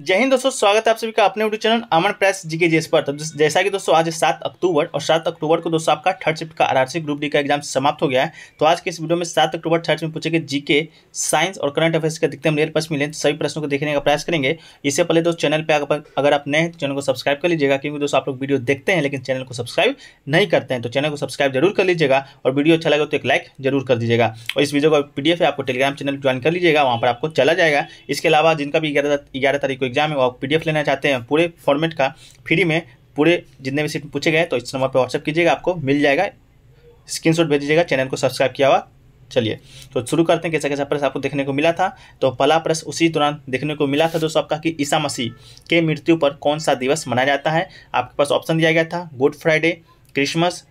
जय हिंद दोस्तों स्वागत है आप सभी का अपने YouTube channel Aman press GK जेस पर तो जैसा कि दोस्तों आज सात अक्टूबर और सात अक्टूबर को दोस्तों आपका थर्ड शिफ्ट का आरआरसी ग्रुप डी का एग्जाम समाप्त हो गया है तो आज के इस वीडियो में सात अक्टूबर थर्ड में पूछे गए जीके साइंस और करंट अफेयर्स का दिखते रेल प्रश्न मिले तो सभी प्रश्नों को देखने का प्रयास करेंगे इससे पहले दोस्त चैनल पर अगर आप नए हैं तो चैनल को सब्सक्राइब कर लीजिएगा क्योंकि दोस्तों आप लोग वीडियो देखते हैं लेकिन चैनल को सब्सक्राइब नहीं करते हैं तो चैनल को सब्सक्राइब जरूर कर लीजिएगा और वीडियो अच्छा लगे तो एक लाइक जरूर कर दीजिएगा और इस वीडियो का पीडीएफ आपको टेलीग्राम चैनल ज्वाइन कर लीजिएगा वहाँ पर आपको चला जाएगा इसके अलावा जिनका भी ग्यारह तारीख आपको एग्जाम है आप पीडीएफ लेना चाहते हैं पूरे फॉर्मेट का फ्री में पूरे जितने भी सीट पूछे गए तो इस नंबर पर व्हाट्सअप कीजिएगा आपको मिल जाएगा स्क्रीन भेज दीजिएगा चैनल को सब्सक्राइब किया हुआ चलिए तो शुरू करते हैं कैसा कैसा प्रश्न आपको देखने को मिला था तो पहला प्रश्न उसी दौरान देखने को मिला था दोस्तों आपका कि ईसा मसीह के मृत्यु पर कौन सा दिवस मनाया जाता है आपके पास ऑप्शन दिया गया था गुड फ्राइडे क्रिसमस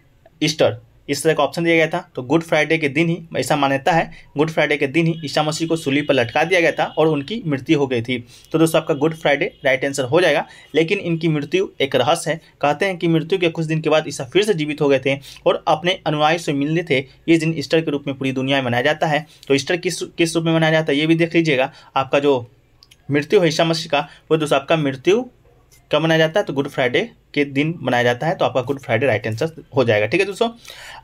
ईस्टर इस तरह का ऑप्शन दिया गया था तो गुड फ्राइडे के दिन ही ऐसा मान्यता है गुड फ्राइडे के दिन ही ईसा मसीह को सूली पर लटका दिया गया था और उनकी मृत्यु हो गई थी तो दोस्तों आपका गुड फ्राइडे राइट आंसर हो जाएगा लेकिन इनकी मृत्यु एक रहस्य है कहते हैं कि मृत्यु के कुछ दिन के बाद ईसा फिर से जीवित हो गए थे और अपने अनुयायी से मिलने थे ये दिन ईस्टर के रूप में पूरी दुनिया में मनाया जाता है तो ईस्टर किस किस रूप में मनाया जाता है ये भी देख लीजिएगा आपका जो मृत्यु है ईसा मसीह का वो दोस्तों आपका मृत्यु कब मनाया जाता है तो गुड फ्राइडे के दिन मनाया जाता है तो आपका गुड फ्राइडे राइट आंसर हो जाएगा ठीक है दोस्तों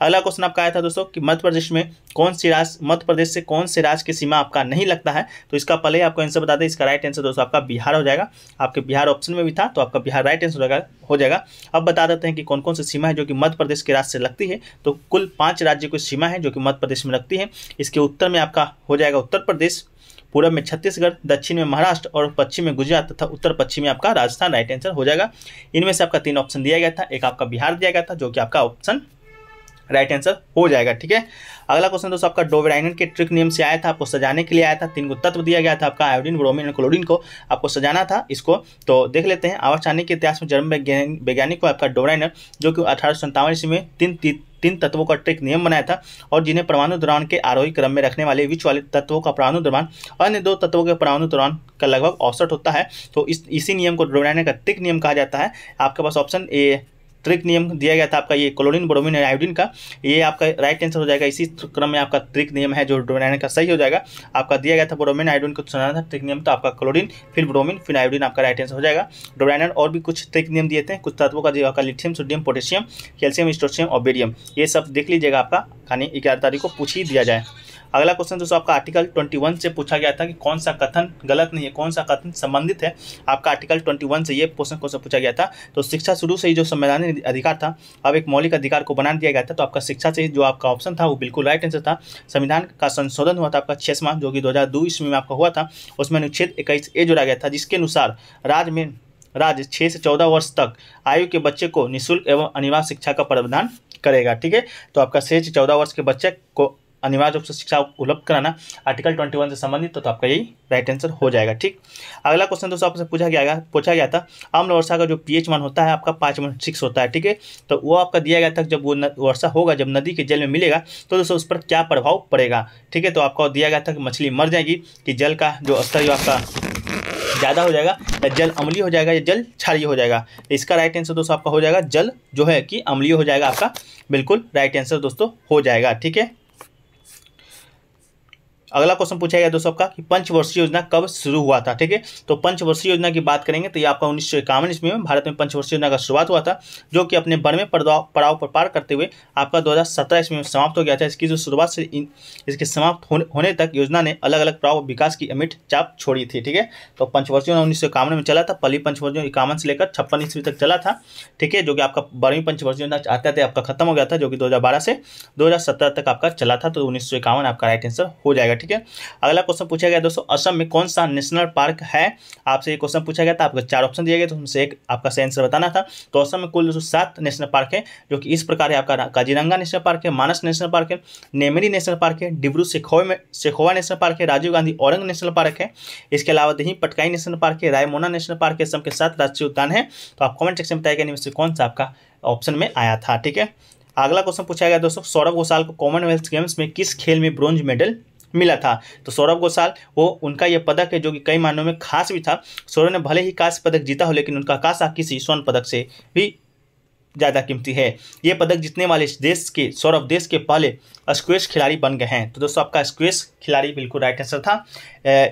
अगला क्वेश्चन आपका आया था दोस्तों कि मध्य प्रदेश में कौन सी राज्य मध्य प्रदेश से कौन से राज्य की सीमा आपका नहीं लगता है तो इसका पहले आपको आंसर बता दें इसका राइट आंसर दोस्तों आपका बिहार हो जाएगा आपके बिहार ऑप्शन में भी था तो आपका बिहार राइट आंसर हो जाएगा अब बता देते हैं कि कौन कौन सी सीमा है जो कि मध्य प्रदेश के राज्य से लगती है तो कुल पाँच राज्य की सीमा है जो कि मध्य प्रदेश में लगती है इसके उत्तर में आपका हो जाएगा उत्तर प्रदेश पूर्व में छत्तीसगढ़ दक्षिण में महाराष्ट्र और पश्चिम में गुजरात तथा उत्तर पश्चिम में आपका राजस्थान राइट आंसर हो जाएगा इनमें से आपका तीन ऑप्शन दिया गया था एक आपका बिहार दिया गया था जो कि आपका ऑप्शन राइट आंसर हो जाएगा ठीक है अगला क्वेश्चन दोस्तों आपका डोवेराइनन के ट्रिक नियम से आया था आपको सजाने के लिए आया था तीन को तत्व दिया गया था आपका आयोडीन ब्रोमिन और क्लोरीन को आपको सजाना था इसको तो देख लेते हैं आवाचानी के इतिहास में जर्मन वैज्ञानिक को आपका डोवराइनर जो कि अठारह ईस्वी में तीन तीन तत्वों का ट्रिक नियम बनाया था और जिन्हें परमाणु दौरान के आरोही क्रम में रखने वाले विच वाले तत्वों का परमाणु दौरान अन्य दो तत्वों के परमाणु दौरान का लगभग औसत होता है तो इस इसी नियम को डोनाने का ट्रिक नियम कहा जाता है आपके पास ऑप्शन ए त्रिक नियम दिया गया था आपका ये क्लोरीन ब्रोमीन और आयोडीन का ये आपका राइट आंसर हो जाएगा इसी क्रम में आपका त्रिक नियम है जो डोनाइन का सही हो जाएगा आपका दिया गया था ब्रोमीन आयोडीन को सुनाना था त्रिक नियम तो आपका क्लोरीन फिर ब्रोमीन फिर आयोडीन आपका राइट आंसर हो जाएगा डोनाइन और भी कुछ त्रिक नियम दिए थे कुछ तत्वों का जो आपका lithium sodium potassium calcium strontium और बेडियम ये सब देख लीजिएगा आपका खाने ग्यारह तारीख को पूछ ही दिया जाए अगला क्वेश्चन दोस्तों आपका आर्टिकल 21 से पूछा गया था कि कौन सा कथन गलत नहीं है कौन सा कथन संबंधित है आपका आर्टिकल 21 से ये क्वेश्चन क्वेश्चन पूछा गया था तो शिक्षा शुरू से ही जो संवैधानिक अधिकार था अब एक मौलिक अधिकार को बना दिया गया था तो आपका शिक्षा से जो आपका ऑप्शन था वो बिल्कुल राइट आंसर था संविधान का संशोधन हुआ था आपका छेसवा जो कि दो ईस्वी में आपका हुआ था उसमें अनुच्छेद इक्कीस ए जोड़ा गया था जिसके अनुसार राज्य में राज्य छः से चौदह वर्ष तक आयु के बच्चे को निःशुल्क एवं अनिवार्य शिक्षा का प्रावधान करेगा ठीक है तो आपका छः से चौदह वर्ष के बच्चे को अनिवार्य रूप से शिक्षा उपलब्ध कराना आर्टिकल ट्वेंटी वन से संबंधित तो, तो आपका यही राइट आंसर हो जाएगा ठीक अगला क्वेश्चन दोस्तों आपसे पूछा गया पूछा गया था अम्ल वर्षा का जो पीएच मान होता है आपका पाँच पॉइंट सिक्स होता है ठीक है तो वो आपका दिया गया था जब वो वर्षा होगा जब नदी के जल में मिलेगा तो दोस्तों उस पर क्या प्रभाव पड़ेगा ठीक है तो आपका दिया गया था कि मछली मर जाएगी कि जल का जो स्तर जो आपका ज़्यादा हो जाएगा या जल अम्लीय हो जाएगा या जल क्षारीय हो जाएगा तो इसका राइट आंसर दोस्तों आपका हो जाएगा जल जो है कि अम्लीय हो जाएगा आपका बिल्कुल राइट आंसर दोस्तों हो जाएगा ठीक है अगला क्वेश्चन पूछा गया दोस्तों आपका पंचवर्षीय योजना कब शुरू हुआ था ठीक है तो पंचवर्षीय योजना की बात करेंगे तो ये आपका उन्नीस सौ इक्यावन ईस्वी में भारत में पंचवर्षीय योजना का शुरुआत हुआ था जो कि अपने बड़वे पड़ाव पर पार करते हुए आपका दो हज़ार ईस्वी में समाप्त हो गया था इसकी जो शुरुआत से इसके समाप्त होने तक योजना ने अलग अलग प्राव विकास की अमिट चाप छोड़ी थी ठीक है तो पंचवर्षीय योजना उन्नीस में चला था पहली पंचवर्षीय इक्यावन से लेकर छप्पन ईस्वी तक चला था ठीक है जो कि आपका बारहवीं पंचवर्षीय योजना आते आते आपका खत्म हो गया था जो कि बारह से सत्रह तक आपका चला था तो उन्नीस आपका राइट आंसर हो जाएगा ठीक है अगला क्वेश्चन पूछा गया दोस्तों असम में कौन सा नेशनल पार्क है आपसे ये क्वेश्चन पूछा गया था आपको चार ऑप्शन दिया गया तो उनसे एक आपका सही आंसर बताना था तो असम में कुल दोस्तों सात नेशनल पार्क है जो कि इस प्रकार है आपका काजीरंगा नेशनल पार्क है मानस नेशनल पार्क है नेमरी नेशनल पार्क है डिब्रू सेखोवा में सेखोवा नेशनल पार्क है राजीव गांधी औरंग नेशनल पार्क है इसके अलावा दही पटकाई नेशनल पार्क है रायमोना नेशनल पार्क है असम के साथ राष्ट्रीय उद्यान है तो आप कॉमेंट सेक्शन में बताया गया से कौन सा आपका ऑप्शन में आया था ठीक है अगला क्वेश्चन पूछा गया दोस्तों सौरभ घोषाल को कॉमनवेल्थ गेम्स में किस खेल में ब्रॉन्ज मेडल मिला था तो सौरभ घोषाल वो उनका यह पदक है जो कि कई मायनों में खास भी था सौरभ ने भले ही कांस्य पदक जीता हो लेकिन उनका कांसा किसी स्वर्ण पदक से भी ज़्यादा कीमती है ये पदक जीतने वाले देश के सौरभ देश के पहले स्क्वेश खिलाड़ी बन गए हैं तो दोस्तों आपका स्क्वेश खिलाड़ी बिल्कुल राइट आंसर था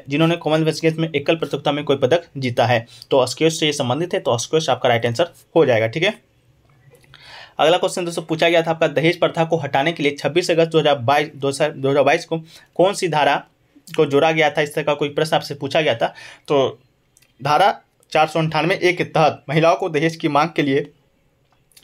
जिन्होंने कॉमनवेल्थ गेम्स में एकल प्रतियोगिता में कोई पदक जीता है तो स्क्वेश से ये संबंधित है तो स्क्वेश आपका राइट आंसर हो जाएगा ठीक है अगला क्वेश्चन दोस्तों पूछा गया था आपका दहेज प्रथा को हटाने के लिए छब्बीस अगस्त दो हज़ार बाईस को कौन सी धारा को जोड़ा गया था इस तरह का कोई प्रश्न आपसे पूछा गया था तो धारा चार सौ अंठानवे ए के तहत महिलाओं को दहेज की मांग के लिए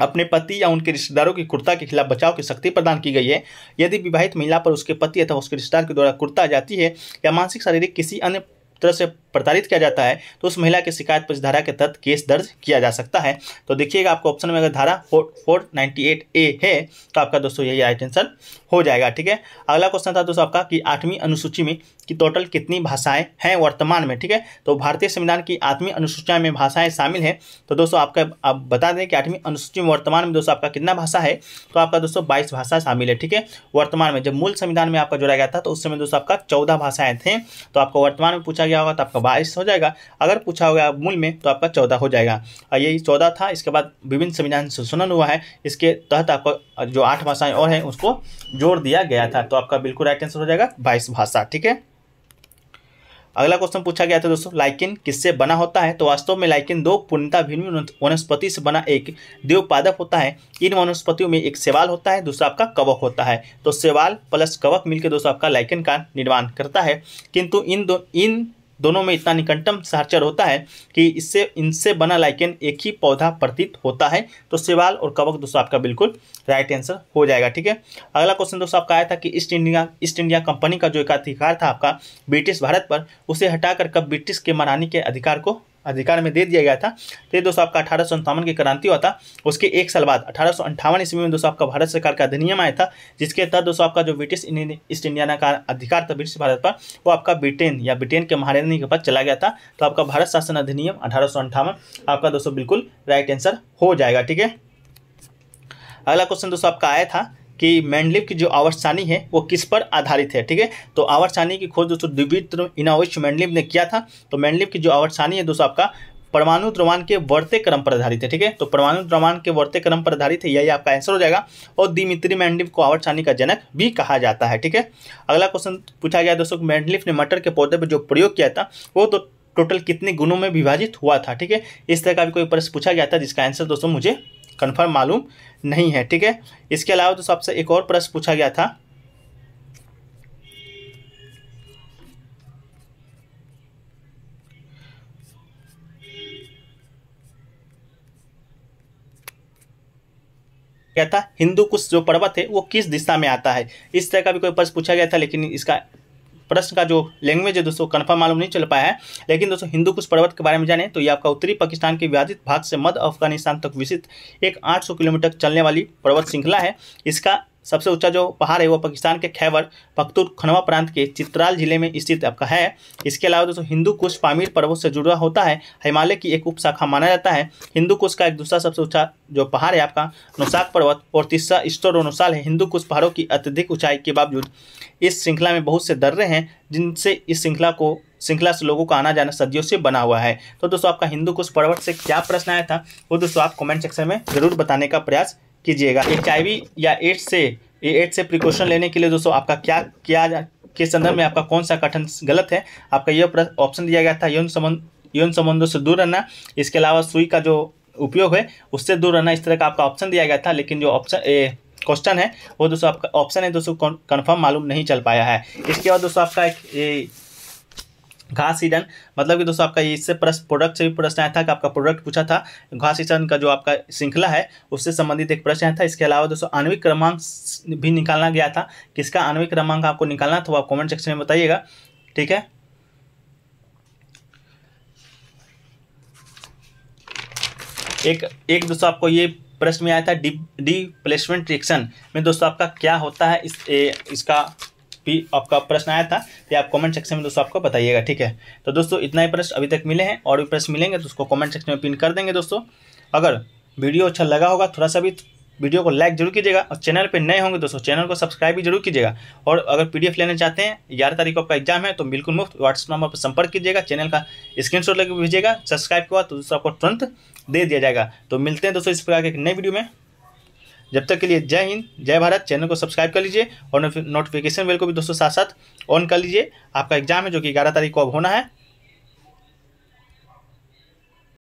अपने पति या उनके रिश्तेदारों की कुर्ता के खिलाफ बचाव की शक्ति प्रदान की गई है यदि विवाहित महिला पर उसके पति अथवा उसके रिश्तेदार के द्वारा कुर्ता जाती है या मानसिक शारीरिक किसी अन्य तरह से प्रताड़ित किया जाता है तो उस महिला की शिकायत पर इस धारा के तहत केस दर्ज किया जा सकता है तो देखिएगा आपको ऑप्शन में अगर धारा फोर ए है तो आपका दोस्तों यही आंसर हो जाएगा ठीक है अगला क्वेश्चन था दोस्तों आपका कि आठवीं अनुसूची में कि टोटल कितनी भाषाएं हैं वर्तमान में ठीक है तो भारतीय संविधान की आठवीं अनुसूची में भाषाएं शामिल हैं तो दोस्तों आपका आप बता दें कि आठवीं अनुसूची में वर्तमान में दोस्तों आपका कितना भाषा है तो आपका दोस्तों बाईस भाषा शामिल है ठीक है वर्तमान में जब मूल संविधान में आपका जोड़ा गया था तो उस समय दोस्तों आपका चौदह भाषाएं थे तो आपको वर्तमान में पूछा गया गया होगा तो आपका बाईस हो जाएगा अगर पूछा होगा मूल में तो आपका चौदह हो जाएगा और यही चौदह था इसके बाद विभिन्न संविधान संशोधन हुआ है इसके तहत आपको जो आठ भाषाएं और हैं उसको जोड़ दिया गया था तो आपका बिल्कुल राइट आंसर हो जाएगा बाईस भाषा ठीक है अगला क्वेश्चन पूछा गया था दोस्तों लाइकिन किससे बना होता है तो वास्तव में लाइकिन दो पूर्णता भिन्न वनस्पति से बना एक देवपादप होता है इन वनस्पतियों में एक सेवाल होता है दूसरा आपका कवक होता है तो सेवाल प्लस कवक मिलकर दोस्तों आपका लाइकिन का निर्माण करता है किंतु इन दो इन दोनों में इतना निकंटम सहचर होता है कि इससे इनसे बना लाइकेन एक ही पौधा प्रतीत होता है तो सेवाल और कवक दोस्तों आपका बिल्कुल राइट आंसर हो जाएगा ठीक है अगला क्वेश्चन दोस्तों आपका आया था कि East India East India company का जो एकाधिकार था आपका ब्रिटिश भारत पर उसे हटाकर कब ब्रिटिश के मनाने के अधिकार को अधिकार में दे दिया गया था तो दोस्तों आपका अठारह सौ अंठावन की क्रांति हुआ था उसके एक साल बाद अठारह सौ अंठावन ईस्वी में दोस्तों आपका भारत सरकार का अधिनियम आया था जिसके तहत दोस्तों आपका जो ब्रिटिश ईस्ट इंडिया का अधिकार था ब्रिटिश भारत पर वो आपका ब्रिटेन या ब्रिटेन के महारानी के पास चला गया था तो आपका भारत शासन अधिनियम अठारह आपका दोस्तों बिल्कुल राइट आंसर हो जाएगा ठीक है अगला क्वेश्चन दोस्तों आपका आया था कि मैंडलिव की जो आवर्त सारणी है वो किस पर आधारित है ठीक है तो आवर्त सारणी की खोज दोस्तों दिव्य इनाविश मैंडलिव ने किया था तो मैंडलिव की जो आवर्त सारणी है दोस्तों आपका परमाणु द्रव्यमान के बढ़ते क्रम पर आधारित है ठीक है तो परमाणु द्रव्यमान के बढ़ते क्रम पर आधारित है यही आपका आंसर हो जाएगा और दिमित्री मैंडलिफ को आवर्त सारणी का जनक भी कहा जाता है ठीक है अगला क्वेश्चन पूछा गया दोस्तों मैंडलिफ ने मटर के पौधे पर जो प्रयोग किया था वो तो टोटल कितने गुणों में विभाजित हुआ था ठीक है इस तरह का भी कोई प्रश्न पूछा गया था जिसका आंसर दोस्तों मुझे कन्फर्म मालूम नहीं है ठीक है इसके अलावा दोस्तों आपसे एक और प्रश्न पूछा गया था क्या था हिंदू कुश जो पर्वत है वो किस दिशा में आता है इस तरह का भी कोई प्रश्न पूछा गया था लेकिन इसका प्रश्न का जो लैंग्वेज है दोस्तों कन्फर्म मालूम नहीं चल पाया है लेकिन दोस्तों हिंदू कुछ पर्वत के बारे में जाने तो ये आपका उत्तरी पाकिस्तान के व्याधित भाग से मध्य अफगानिस्तान तक विस्तृत एक आठ किलोमीटर चलने वाली पर्वत श्रृंखला है इसका सबसे ऊंचा जो पहाड़ है वो पाकिस्तान के खैबर पख्तून खनवा प्रांत के चित्राल जिले में स्थित आपका है इसके अलावा दोस्तों हिंदू कुश पामीर पर्वत से जुड़ा होता है हिमालय की एक उपशाखा माना जाता है हिंदू कुश का एक दूसरा सबसे ऊंचा जो पहाड़ है आपका नौसाक पर्वत और तीसरा स्टोर स्टोरोनोसाल है हिंदू कुश पहाड़ों की अत्यधिक ऊंचाई के बावजूद इस श्रृंखला में बहुत से दर्रे हैं जिनसे इस श्रृंखला को श्रृंखला से लोगों का आना जाना सदियों से बना हुआ है तो दोस्तों आपका हिंदू कुश पर्वत से क्या प्रश्न आया था वो दोस्तों आप कॉमेंट सेक्शन में जरूर बताने का प्रयास कीजिएगा एच या एड्स से एड्स से प्रिकॉशन लेने के लिए दोस्तों आपका क्या क्या के संदर्भ में आपका कौन सा कथन गलत है आपका यह ऑप्शन दिया गया था यौन संबंध यौन संबंधों से दूर रहना इसके अलावा सुई का जो उपयोग है उससे दूर रहना इस तरह का आपका ऑप्शन दिया गया था लेकिन जो ऑप्शन क्वेश्चन है वो दोस्तों आपका ऑप्शन है दोस्तों कन्फर्म मालूम नहीं चल पाया है इसके बाद दोस्तों आपका एक घास ईडन मतलब कि दोस्तों आपका इससे प्रश्न प्रोडक्ट से भी प्रश्न आया था कि आपका प्रोडक्ट पूछा था घास ईडन का जो आपका श्रृंखला है उससे संबंधित एक प्रश्न आया था इसके अलावा दोस्तों आणविक क्रमांक भी निकालना गया था किसका आणविक क्रमांक आपको निकालना था वो आप कॉमेंट सेक्शन में बताइएगा ठीक है एक एक दोस्तों आपको ये प्रश्न में आया था डी डी प्लेसमेंट रिएक्शन में दोस्तों आपका क्या होता है इस ए, इसका भी आपका प्रश्न आया था तो आप कमेंट सेक्शन में दोस्तों आपको बताइएगा ठीक है तो दोस्तों इतना ही प्रश्न अभी तक मिले हैं और भी प्रश्न मिलेंगे तो उसको कमेंट सेक्शन में पिन कर देंगे दोस्तों अगर वीडियो अच्छा लगा होगा थोड़ा सा भी वीडियो को लाइक जरूर कीजिएगा और चैनल पर नए होंगे दोस्तों चैनल को सब्सक्राइब भी जरूर कीजिएगा और अगर पी लेना चाहते हैं ग्यारह तारीख को आपका एग्जाम है तो बिल्कुल मुफ्त व्हाट्सअप नंबर पर संपर्क कीजिएगा चैनल का स्क्रीनशॉट लेकर भेजिएगा सब्सक्राइब किया तो दोस्तों आपको तुरंत दे दिया जाएगा तो मिलते हैं दोस्तों इस प्रकार के एक नई वीडियो में जब तक के लिए जय हिंद जय भारत चैनल को सब्सक्राइब कर लीजिए और नोटिफिकेशन बेल को भी दोस्तों साथ साथ ऑन कर लीजिए आपका एग्जाम है जो कि ग्यारह तारीख को अब होना है